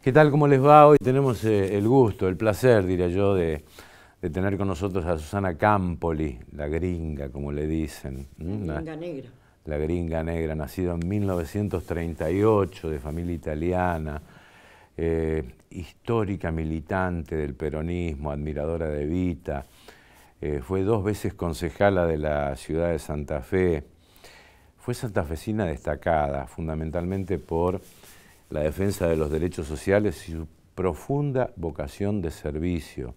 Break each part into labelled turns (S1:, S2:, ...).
S1: ¿Qué tal? ¿Cómo les va? Hoy tenemos eh, el gusto, el placer, diría yo, de, tener con nosotros a Susana Campoli, la gringa, como le dicen. La gringa negra. La gringa negra, nacida en 1938, de familia italiana, eh, histórica militante del peronismo, admiradora de Vita. Eh, fue dos veces concejala de la ciudad de Santa Fe. Fue santafesina destacada, fundamentalmente por la defensa de los derechos sociales y su profunda vocación de servicio.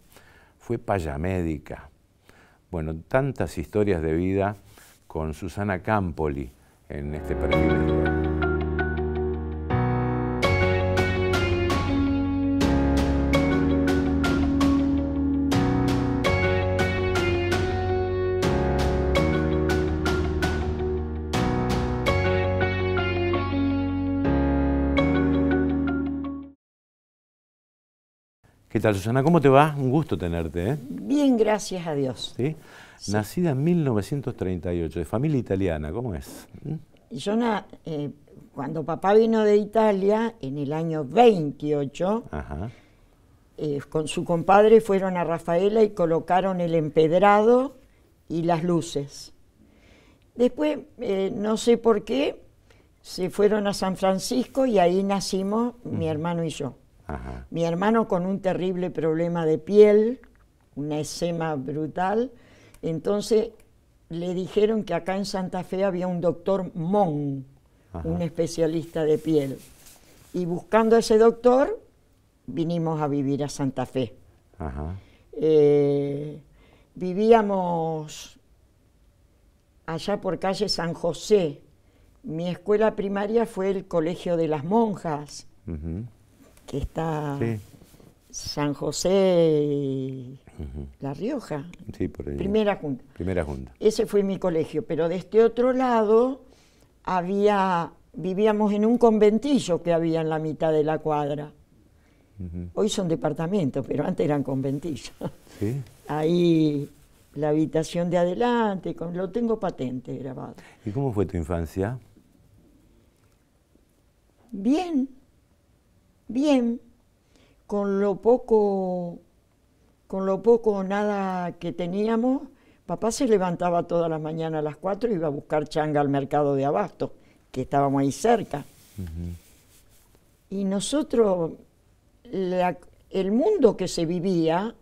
S1: Fue médica. Bueno, tantas historias de vida con Susana Campoli en este perfil. tal, Susana? ¿Cómo te va? Un gusto tenerte. ¿eh? Bien, gracias a Dios. Nacida en 1938, de familia italiana, ¿cómo es? ¿Mm?
S2: Yona, eh, cuando papá vino de Italia, en el año 28, eh, con su compadre fueron a Rafaela y colocaron el empedrado y las luces. Después, no sé por qué, se fueron a San Francisco y ahí nacimos mi hermano y yo. Mi hermano con un terrible problema de piel, una eczema brutal. Entonces le dijeron que acá en Santa Fe había un doctor Mon, un especialista de piel. Y buscando a ese doctor, vinimos a vivir a Santa Fe. Eh, vivíamos allá por calle San José. Mi escuela primaria fue el Colegio de las Monjas que está San José y La Rioja.
S1: Primera junta. Primera junta.
S2: Ese fue mi colegio, pero de este otro lado había, vivíamos en un conventillo que había en la mitad de la cuadra. Hoy son departamentos, pero antes eran conventillos. Ahí la habitación de adelante, lo tengo patente grabado.
S1: ¿Y cómo fue tu infancia?
S2: Bien, bien, con lo poco, con lo poco o nada que teníamos, papá se levantaba todas las mañanas a las cuatro y iba a buscar changa al mercado de abasto, que estábamos ahí cerca. Y nosotros, el mundo que se vivía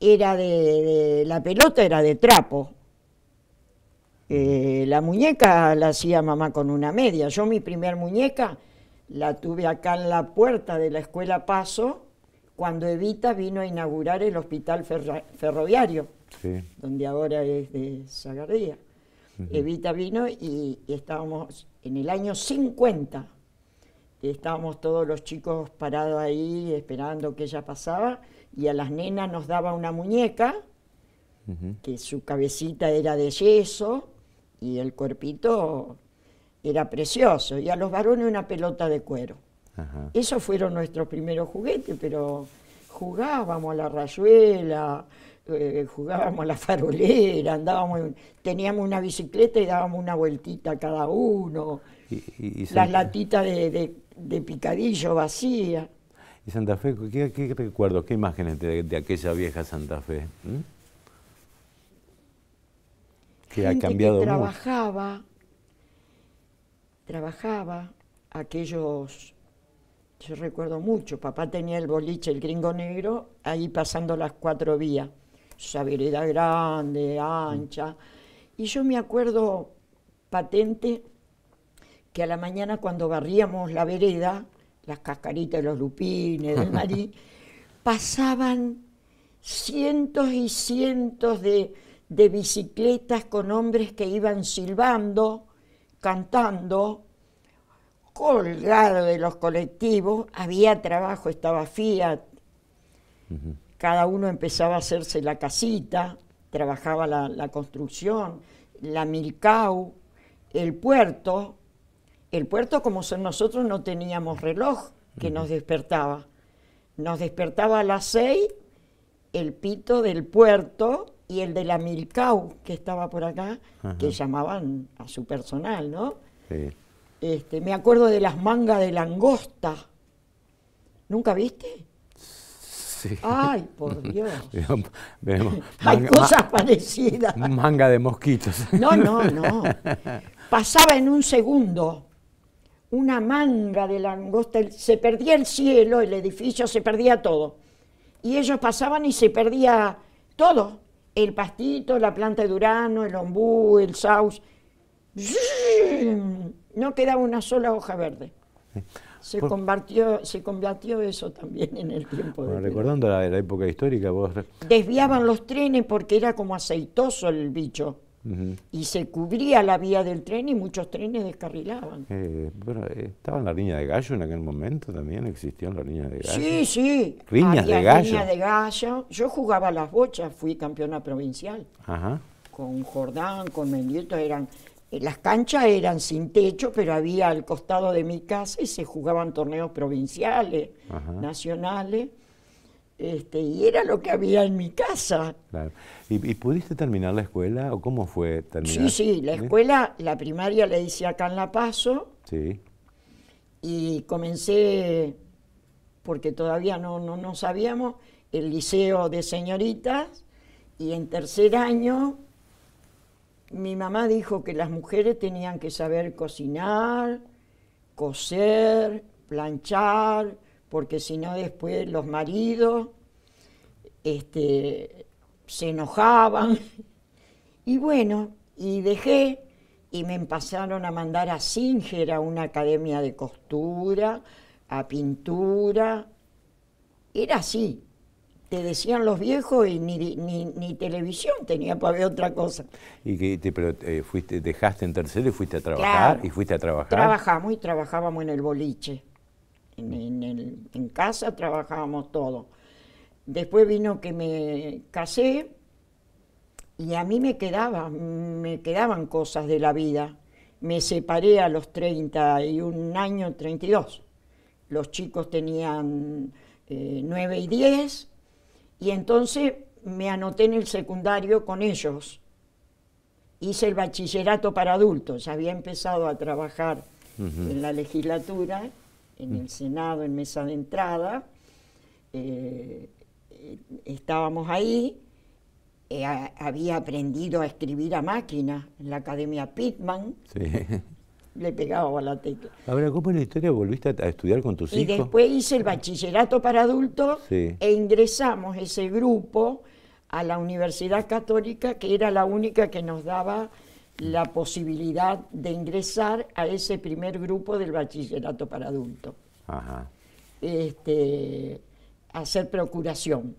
S2: era de, la pelota era de trapo. Eh, la muñeca la hacía mamá con una media. Yo mi primer muñeca la tuve acá en la puerta de la escuela Paso cuando Evita vino a inaugurar el hospital ferroviario, donde ahora es de Sagardía. Evita vino y, estábamos en el año 50. Estábamos todos los chicos parados ahí esperando que ella pasaba y a las nenas nos daba una muñeca, que su cabecita era de yeso y el cuerpito era precioso, y a los varones una pelota de cuero. Esos fueron nuestros primeros juguetes, pero jugábamos a la rayuela, eh, jugábamos a la farolera, andábamos, teníamos una bicicleta y dábamos una vueltita cada uno, las latitas de, picadillo vacías.
S1: ¿Y Santa Fe? ¿Qué, qué recuerdos, qué imágenes de, aquella vieja Santa Fe? ¿Mm? Que ha cambiado que
S2: trabajaba, trabajaba, aquellos, yo recuerdo mucho, papá tenía el boliche, el gringo negro, ahí pasando las cuatro vías, esa vereda grande, ancha, y yo me acuerdo patente que a la mañana cuando barríamos la vereda, las cascaritas de los lupines, del marí, pasaban cientos y cientos de, de bicicletas con hombres que iban silbando cantando, colgado de los colectivos, había trabajo, estaba Fiat, cada uno empezaba a hacerse la casita, trabajaba la, construcción, la Milcau, el puerto, el puerto como son nosotros no teníamos reloj que nos despertaba, nos despertaba a las seis el pito del puerto y el de la Milcau, que estaba por acá, que llamaban a su personal, ¿no? Sí. Este, me acuerdo de las mangas de langosta. ¿Nunca viste?
S1: Sí. Ay, por Dios. Hay cosas parecidas. Manga de mosquitos. No, no, no.
S2: Pasaba en un segundo una manga de langosta. Se perdía el cielo, el edificio, se perdía todo. Y ellos pasaban y se perdía todo el pastito, la planta de durano, el ombú, el saus. No quedaba una sola hoja verde. Se, combatió se eso también en el tiempo.
S1: recordando la, época histórica, vos...
S2: Desviaban los trenes porque era como aceitoso el bicho. Y se cubría la vía del tren y muchos trenes descarrilaban.
S1: Eh, eh estaba en la línea de gallo en aquel momento también, existían la línea de gallo. Sí, sí.
S2: Riñas de gallo. de Yo jugaba a las bochas, fui campeona provincial. Con Jordán, con Mendieto eran eh, las canchas eran sin techo, pero había al costado de mi casa y se jugaban torneos provinciales, nacionales. Este, y era lo que había en mi casa.
S1: Claro. ¿Y, pudiste terminar la escuela o cómo fue terminar? Sí, sí, la ¿Eh?
S2: escuela, la primaria la hice acá en La Paso. Sí. Y comencé, porque todavía no sabíamos, el liceo de señoritas. Y en tercer año, mi mamá dijo que las mujeres tenían que saber cocinar, coser, planchar porque si no después los maridos este, se enojaban. Y bueno, y dejé y me pasaron a mandar a Singer a una academia de costura, a pintura. Era así. Te decían los viejos y ni, televisión tenía para ver otra cosa.
S1: ¿Y que eh, dejaste en tercero y fuiste a trabajar? ¿Y fuiste a trabajar? Trabajamos
S2: y trabajábamos en el boliche en, casa trabajábamos todo Después vino que me casé y a mí me quedaba, me quedaban cosas de la vida. Me separé a los 31 años, 32. Los chicos tenían eh, 9 y 10 y entonces me anoté en el secundario con ellos. Hice el bachillerato para adultos, ya había empezado a trabajar en la legislatura en el Senado, en mesa de entrada. Eh, estábamos ahí, eh, había aprendido a escribir a máquina en la Academia Pittman. Le pegaba a la tecla.
S1: Ahora, ¿cómo en la historia volviste a, estudiar con tus hijos? Y después
S2: hice el bachillerato para adultos e ingresamos ese grupo a la Universidad Católica, que era la única que nos daba la posibilidad de ingresar a ese primer grupo del bachillerato para adultos. Este, hacer procuración.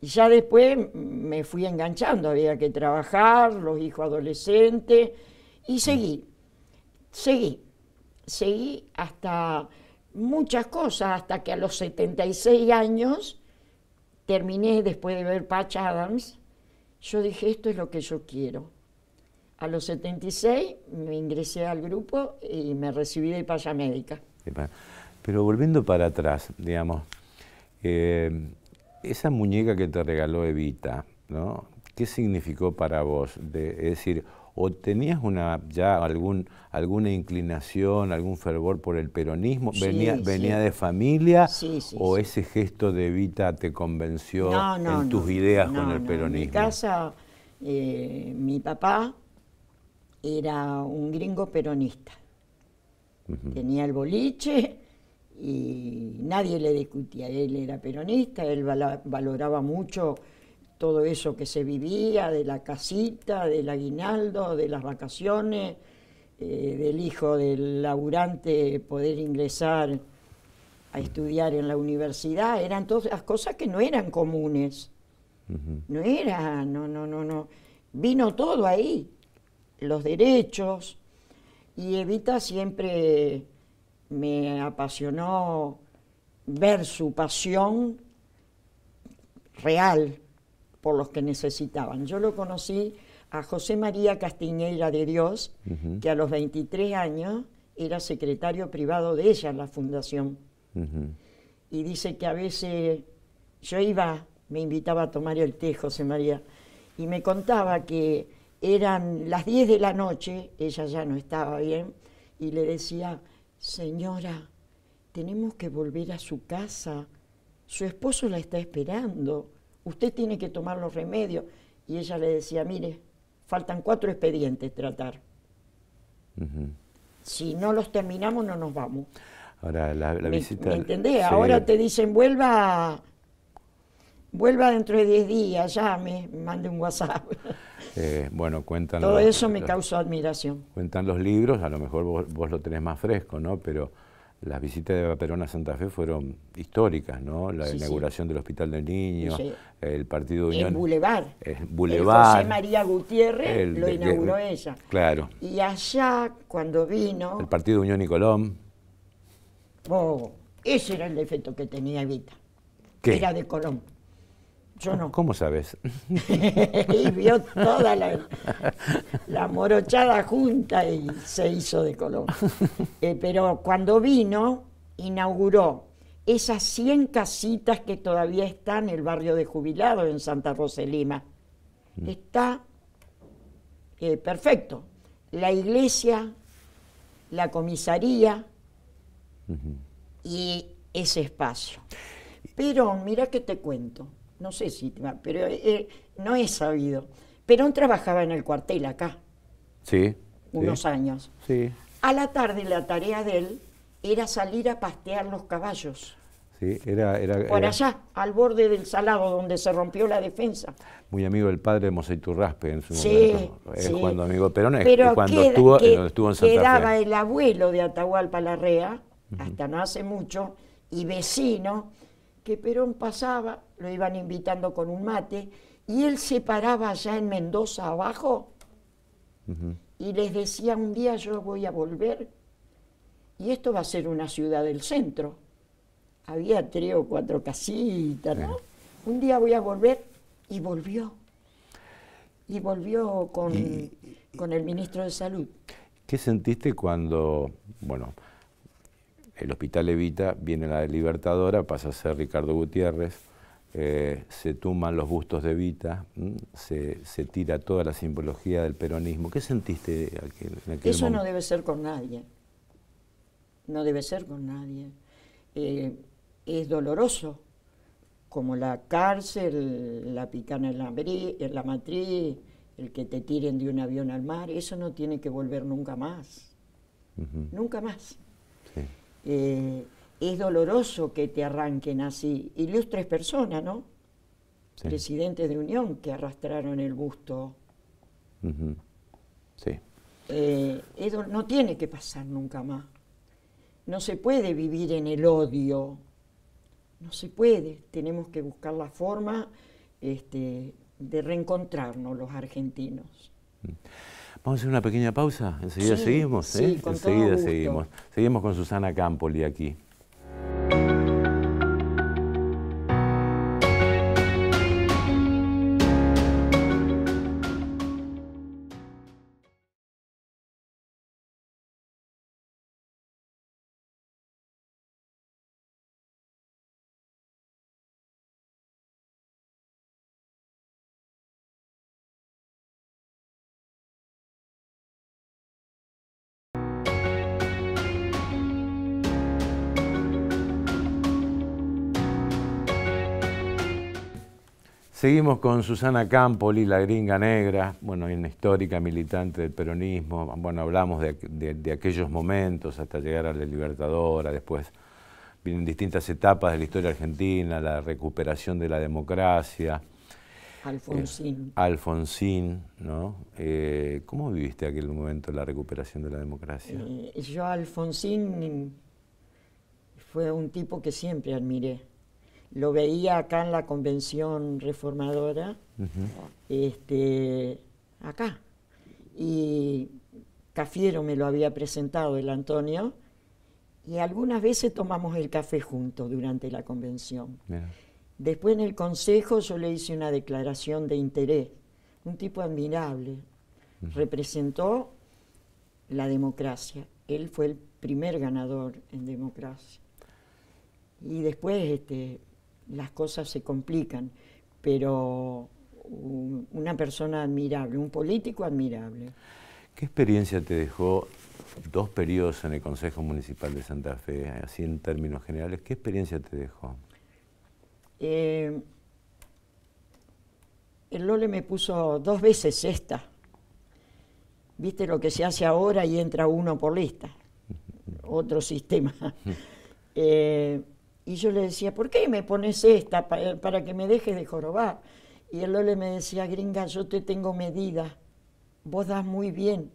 S2: Y ya después me fui enganchando, había que trabajar, los hijos adolescentes, y seguí, seguí, seguí hasta muchas cosas, hasta que a los 76 años terminé después de ver Patch Adams, yo dije, esto es lo que yo quiero. A los 76 me ingresé al grupo y me recibí de Médica.
S1: Pero volviendo para atrás, digamos, eh, esa muñeca que te regaló Evita, ¿no? ¿Qué significó para vos? De, es decir, ¿o tenías una, ya algún, alguna inclinación, algún fervor por el peronismo? ¿Venía, venía de familia? ¿O ese gesto de Evita te convenció en tus ideas con el peronismo? En mi
S2: casa, eh, mi papá era un gringo peronista. Tenía el boliche y nadie le discutía. Él era peronista, él valoraba mucho todo eso que se vivía, de la casita, del aguinaldo, de las vacaciones, eh, del hijo del laburante poder ingresar a estudiar en la universidad, eran todas las cosas que no eran comunes. No era, no, no, no, no. Vino todo ahí los derechos y Evita siempre me apasionó ver su pasión real por los que necesitaban. Yo lo conocí a José María Castiñeira de Dios, que a los 23 años era secretario privado de ella en la fundación. Y dice que a veces yo iba, me invitaba a tomar el té, José María, y me contaba que eran las 10 de la noche, ella ya no estaba bien, y le decía, señora, tenemos que volver a su casa, su esposo la está esperando, usted tiene que tomar los remedios. Y ella le decía, mire, faltan cuatro expedientes tratar. Si no los terminamos, no nos vamos.
S1: Ahora, la, visita... ¿Me entendés? Ahora te
S2: dicen, vuelva Vuelva dentro de 10 días, llame, mande un WhatsApp.
S1: Eh, bueno, cuentan... Todo eso me causó
S2: admiración.
S1: Cuentan los libros, a lo mejor vos, lo tenés más fresco, ¿no? Pero las visitas de Perón a Santa Fe fueron históricas, ¿no? La inauguración del Hospital del Niño, el Partido Unión... El Boulevard. El Boulevard. José
S2: María Gutiérrez lo inauguró ella. Claro. Y allá, cuando vino...
S1: El Partido Unión y Colón.
S3: Oh,
S2: ese era el defecto que tenía Evita.
S1: Era de Colón. Yo no. ¿Cómo sabes? y vio toda la,
S2: la, morochada junta y se hizo de color. Eh, pero cuando vino, inauguró esas 100 casitas que todavía están en el barrio de jubilados en Santa Rosa de Lima. Mm. Está eh, perfecto. La iglesia, la comisaría y ese espacio. Pero mira que te cuento no sé si, pero eh, no he sabido. Perón trabajaba en el cuartel acá.
S1: Sí. Unos años. Sí.
S2: A la tarde la tarea de él era salir a pastear los caballos.
S1: Sí, era, era, Por allá,
S2: al borde del Salado, donde se rompió la defensa.
S1: Muy amigo del padre de Turraspe en su momento. Es cuando amigo Perón, es Pero cuando estuvo, Quedaba
S2: el abuelo de Atahualpa Larrea, hasta no hace mucho, y vecino, que Perón pasaba lo iban invitando con un mate, y él se paraba allá en Mendoza abajo y les decía, un día yo voy a volver y esto va a ser una ciudad del centro. Había tres o cuatro casitas, ¿no? Un día voy a volver y volvió. Y volvió con, con el ministro de Salud.
S1: ¿Qué sentiste cuando, bueno, el Hospital Evita viene la Libertadora, pasa a ser Ricardo Gutiérrez, eh, se tuman los bustos de Vita, se, tira toda la simbología del peronismo. ¿Qué sentiste en aquel Eso no debe
S2: ser con nadie, no debe ser con nadie. Eh, es doloroso, como la cárcel, la picana en la, en la matriz, el que te tiren de un avión al mar, eso no tiene que volver nunca más, nunca más. Sí. Eh, es doloroso que te arranquen así. Y tres personas, ¿no? Presidentes de Unión que arrastraron el busto. Sí. Eh, no tiene que pasar nunca más. No se puede vivir en el odio. No se puede. Tenemos que buscar la forma este, de reencontrarnos los argentinos.
S1: Vamos a hacer una pequeña pausa, enseguida seguimos, ¿eh? sí, enseguida seguimos. Seguimos con Susana Campoli aquí. Seguimos con Susana Campoli, la gringa negra, bueno, una histórica militante del peronismo. Bueno, hablamos de, aquellos momentos hasta llegar a la Libertadora, después vienen distintas etapas de la historia argentina, la recuperación de la democracia.
S2: Alfonsín.
S1: Eh, Alfonsín, ¿no? Eh, ¿Cómo viviste aquel momento la recuperación de la democracia?
S2: Eh, yo, Alfonsín, fue un tipo que siempre admiré lo veía acá en la convención reformadora, este, acá. Y Cafiero me lo había presentado el Antonio, y algunas veces tomamos el café juntos durante la convención. Después en el consejo yo le hice una declaración de interés, un tipo admirable. Representó la democracia. Él fue el primer ganador en democracia. Y después este, las cosas se complican, pero una persona admirable, un político admirable.
S1: ¿Qué experiencia te dejó dos periodos en el Consejo Municipal de Santa Fe, así en términos generales? ¿Qué experiencia te dejó?
S2: Eh, el Lole me puso dos veces esta. Viste lo que se hace ahora y entra uno por lista. Otro sistema. Y yo le decía, ¿por qué me pones esta eh, para, que me dejes de jorobar? Y el le me decía, gringa, yo te tengo medida, vos das muy bien.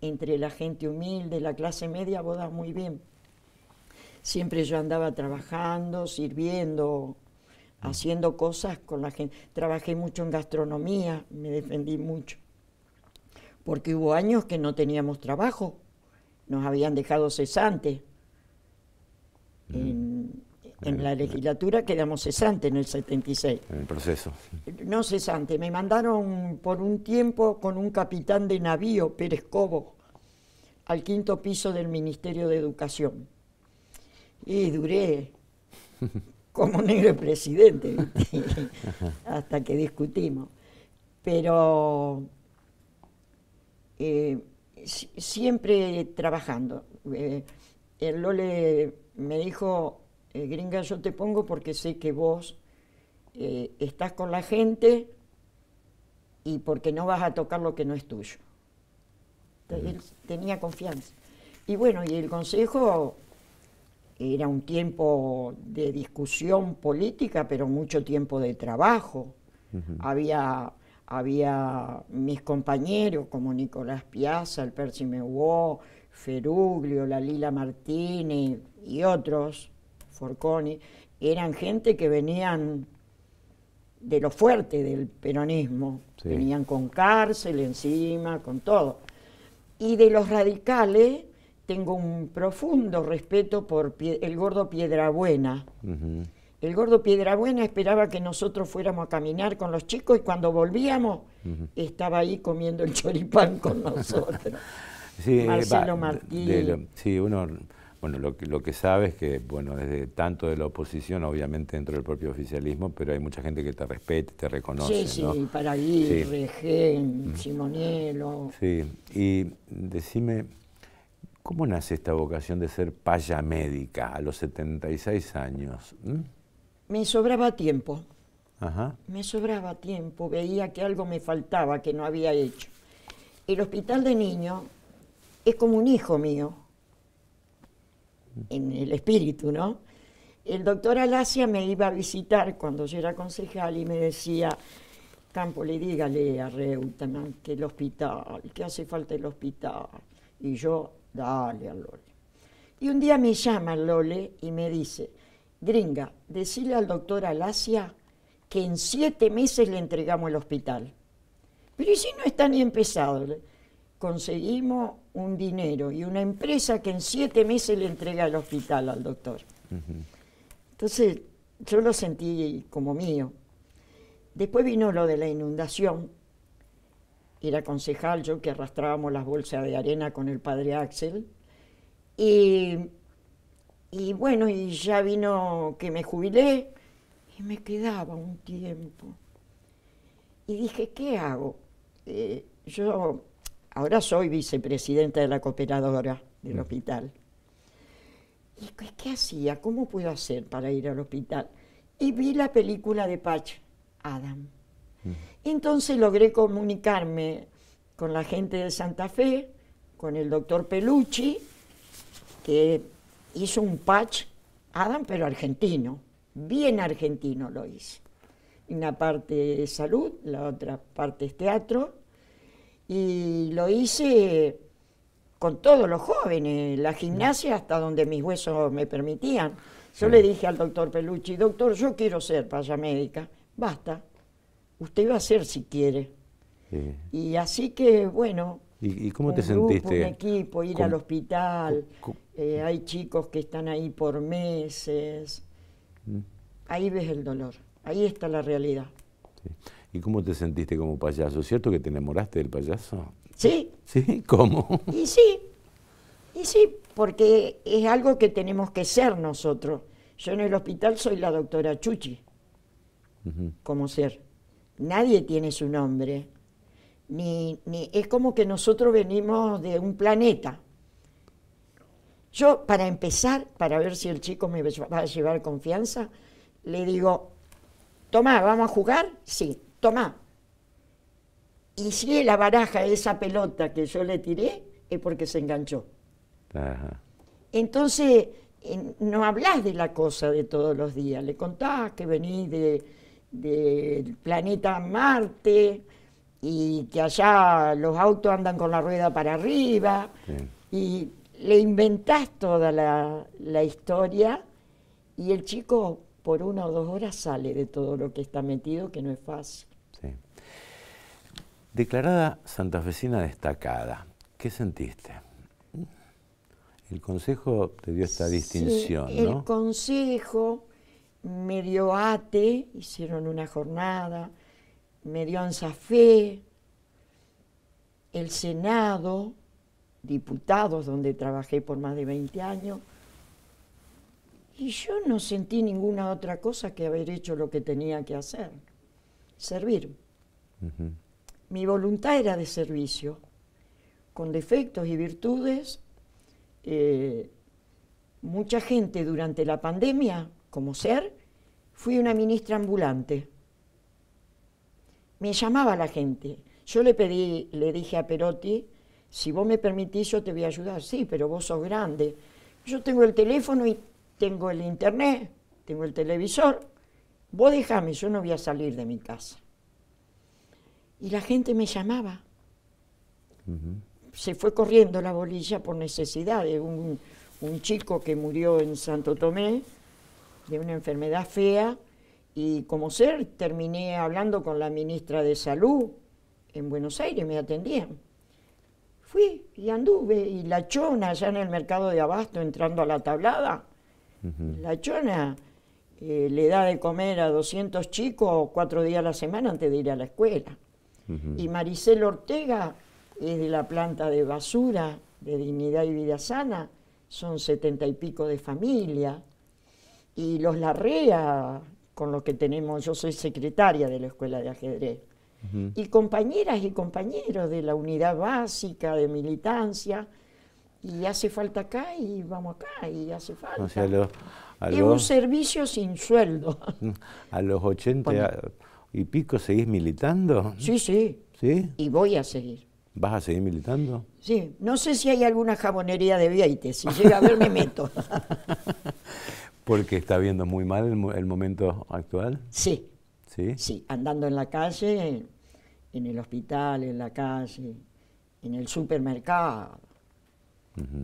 S2: Entre la gente humilde, la clase media, vos das muy bien. Siempre yo andaba trabajando, sirviendo, mm. haciendo cosas con la gente. Trabajé mucho en gastronomía, me defendí mucho, porque hubo años que no teníamos trabajo, nos habían dejado cesantes. Mm. En la legislatura quedamos cesantes en el 76.
S1: En el proceso.
S2: No cesante, me mandaron por un tiempo con un capitán de navío, Pérez Cobo, al quinto piso del Ministerio de Educación. Y duré como negro presidente, hasta que discutimos. Pero eh, siempre trabajando. Eh, el Lole me dijo, eh, gringa, yo te pongo porque sé que vos eh, estás con la gente y porque no vas a tocar lo que no es tuyo. tenía confianza. Y bueno, y el Consejo era un tiempo de discusión política, pero mucho tiempo de trabajo. había, mis compañeros como Nicolás Piazza, el Percy Feruglio, la Lila Martínez y otros Forconi, eran gente que venían de lo fuerte del peronismo, venían con cárcel encima, con todo. Y de los radicales tengo un profundo respeto por el gordo Piedrabuena. El gordo Piedrabuena esperaba que nosotros fuéramos a caminar con los chicos y cuando volvíamos estaba ahí comiendo el choripán con nosotros.
S1: Marcelo Martí. sí, uno bueno, lo que, lo que es que, bueno, desde tanto de la oposición, obviamente dentro del propio oficialismo, pero hay mucha gente que te respete, te reconoce. Sí, ¿no? sí, para
S2: sí. Regén, Simonielo.
S1: Sí, y decime, ¿cómo nace esta vocación de ser paya médica a los 76 años? ¿Mm?
S2: Me sobraba tiempo. Ajá. Me sobraba tiempo, veía que algo me faltaba, que no había hecho. El hospital de niños es como un hijo mío en el espíritu, ¿no? El doctor Alasia me iba a visitar cuando yo era concejal y me decía, Campo, le dígale a Reutemann que el hospital, que hace falta el hospital. Y yo, dale a Lole. Y un día me llama Lole y me dice, gringa, decile al doctor Alasia que en siete meses le entregamos el hospital. Pero ¿y si no está ni empezado? Conseguimos un dinero y una empresa que en siete meses le entrega al hospital al doctor. Entonces, yo lo sentí como mío. Después vino lo de la inundación. Era concejal yo que arrastrábamos las bolsas de arena con el padre Axel. Y, bueno, y ya vino que me jubilé y me quedaba un tiempo. Y dije, ¿qué hago? Eh, yo Ahora soy vicepresidenta de la cooperadora del mm. hospital. ¿Y qué, hacía? ¿Cómo puedo hacer para ir al hospital? Y vi la película de Patch Adam. Mm. Entonces logré comunicarme con la gente de Santa Fe, con el doctor Pelucci, que hizo un patch Adam, pero argentino, bien argentino lo hizo. Una parte es salud, la otra parte es teatro, y lo hice con todos los jóvenes, la gimnasia hasta donde mis huesos me permitían. Yo le dije al doctor Pelucci, doctor, yo quiero ser payamédica, basta, usted va a ser si quiere. Y así que, bueno,
S1: ¿Y, cómo un te grupo, Un equipo, ir al
S2: hospital. Eh, hay chicos que están ahí por meses. Mm. Ahí ves el dolor. Ahí está la realidad.
S1: ¿Y cómo te sentiste como payaso? ¿Cierto que te enamoraste del payaso? Sí. ¿Sí? ¿Cómo?
S2: Y sí, y sí, porque es algo que tenemos que ser nosotros. Yo en el hospital soy la doctora Chuchi, ¿cómo como ser. Nadie tiene su nombre. Ni, ni, es como que nosotros venimos de un planeta. Yo, para empezar, para ver si el chico me va a llevar confianza, le digo, toma, ¿vamos a jugar? Sí, Tomá, Y si la baraja esa pelota que yo le tiré, es porque se enganchó. Entonces, no hablas de la cosa de todos los días, le contás que venís del planeta Marte y que allá los autos andan con la rueda para arriba y le inventás toda la historia y el chico por una o dos horas sale de todo lo que está metido, que no es fácil.
S1: Declarada santafesina destacada, ¿qué sentiste? El consejo te dio esta distinción, el ¿no? El
S2: consejo me dio ATE, hicieron una jornada, me dio ANSAFE, el Senado, diputados donde trabajé por más de 20 años, y yo no sentí ninguna otra cosa que haber hecho lo que tenía que hacer, servir mi voluntad era de servicio, con defectos y virtudes. Eh, mucha gente durante la pandemia, como ser, fui una ministra ambulante. Me llamaba la gente. Yo le pedí, le dije a Perotti, si vos me permitís yo te voy a ayudar. Sí, pero vos sos grande. Yo tengo el teléfono y tengo el internet, tengo el televisor. Vos dejame, yo no voy a salir de mi casa y la gente me llamaba. Se fue corriendo la bolilla por necesidad de un, chico que murió en Santo Tomé de una enfermedad fea y como ser terminé hablando con la ministra de Salud en Buenos Aires, me atendían. Fui y anduve y la chona allá en el mercado de abasto entrando a la tablada, la chona eh, le da de comer a 200 chicos cuatro días a la semana antes de ir a la escuela. Y Maricel Ortega es de la planta de basura de Dignidad y Vida Sana, son setenta y pico de familia. Y los Larrea, con los que tenemos, yo soy secretaria de la Escuela de Ajedrez. Y compañeras y compañeros de la unidad básica de militancia, y hace falta acá y vamos acá y hace falta. es un servicio
S1: sin sueldo. A los 80, ¿Y Pico seguís militando? Sí, sí. ¿Sí? Y voy a seguir. ¿Vas a seguir militando?
S2: Sí, no sé si hay alguna jabonería de Viaite, si llega a ver me meto.
S1: Porque está viendo muy mal el, momento actual. Sí. Sí. Sí,
S2: andando en la calle, en el hospital, en la calle, en el supermercado.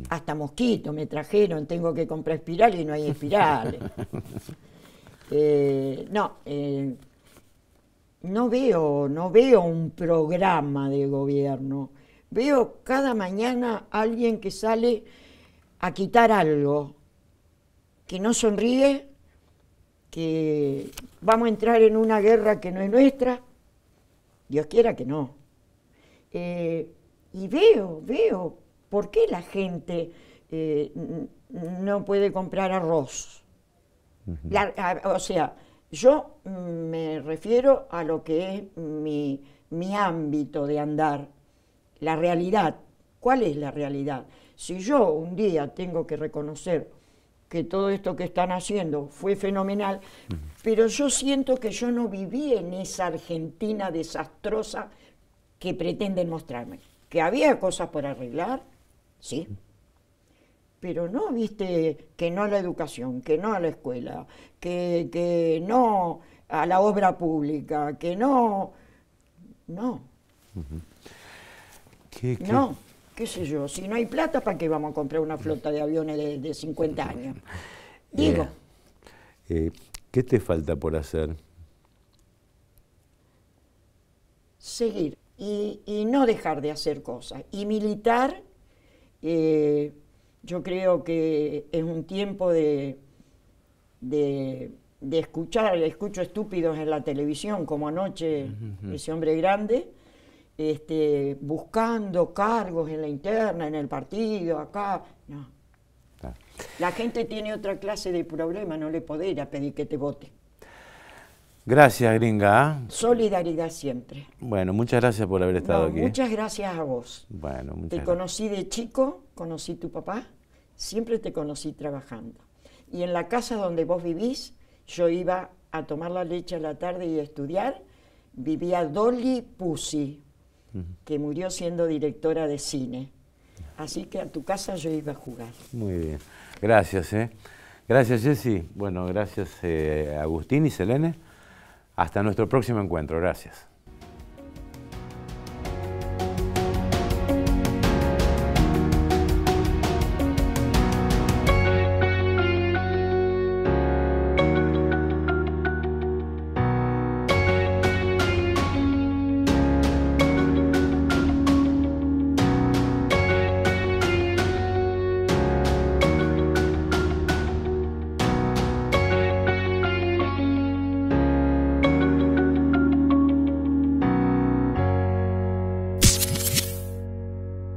S2: Hasta mosquito me trajeron, tengo que comprar espirales y no hay espirales. Eh, no, eh, no veo, no veo un programa de gobierno. Veo cada mañana alguien que sale a quitar algo, que no sonríe, que vamos a entrar en una guerra que no es nuestra. Dios quiera que no. Eh, y veo, veo, ¿por qué la gente eh, no puede comprar arroz? o sea, yo mm, me refiero a lo que es mi, ámbito de andar, la realidad. ¿Cuál es la realidad? Si yo un día tengo que reconocer que todo esto que están haciendo fue fenomenal, pero yo siento que yo no viví en esa Argentina desastrosa que pretenden mostrarme. Que había cosas por arreglar, sí, pero no, viste, que no a la educación, que no a la escuela, que, no a la obra pública, que no, no. No, qué sé yo, si no hay plata, ¿para qué vamos a comprar una flota de aviones de, 50 años? Eh,
S1: Digo. Eh, ¿Qué te falta por hacer?
S2: Seguir y, no dejar de hacer cosas y militar. Eh, yo creo que es un tiempo de, de, escuchar, escucho estúpidos en la televisión, como anoche ese hombre grande, este, buscando cargos en la interna, en el partido, acá. No. La gente tiene otra clase de problema, no le podés pedir que te vote.
S1: Gracias, gringa. ¿ah?
S2: Solidaridad siempre.
S1: Bueno, muchas gracias por haber estado aquí. Muchas
S2: gracias a vos.
S1: Bueno, muchas Te
S2: conocí de chico, conocí tu papá, siempre te conocí trabajando. Y en la casa donde vos vivís, yo iba a tomar la leche a la tarde y a estudiar. Vivía Dolly Pussy, que murió siendo directora de cine. Así que a tu casa yo iba a jugar.
S1: Muy bien. Gracias, ¿eh? Gracias, Jessy. Bueno, gracias, eh, Agustín y Selene. Hasta nuestro próximo encuentro. Gracias.